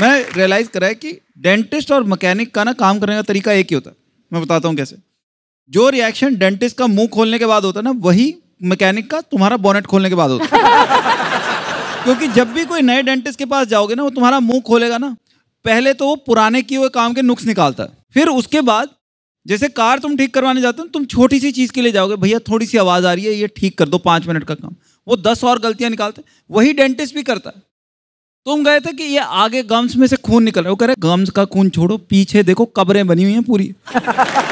मैं रियलाइज़ करा है कि डेंटिस्ट और मकैनिक का ना काम करने का तरीका एक ही होता है मैं बताता हूँ कैसे जो रिएक्शन डेंटिस्ट का मुंह खोलने के बाद होता है ना वही मैकेनिक का तुम्हारा बोनेट खोलने के बाद होता है क्योंकि जब भी कोई नए डेंटिस्ट के पास जाओगे ना वो तुम्हारा मुंह खोलेगा ना पहले तो वो पुराने किए हुए काम के नुक्स निकालता है फिर उसके बाद जैसे कार तुम ठीक करवाने जाते हो तुम छोटी सी चीज़ के लिए जाओगे भैया थोड़ी सी आवाज़ आ रही है ये ठीक कर दो पाँच मिनट का काम वो दस और गलतियाँ निकालते वही डेंटिस्ट भी करता है तुम तो गए थे कि ये आगे गम्स में से खून निकल रहा है वो कह रहे गम्स का खून छोड़ो पीछे देखो कब्रें बनी हुई हैं पूरी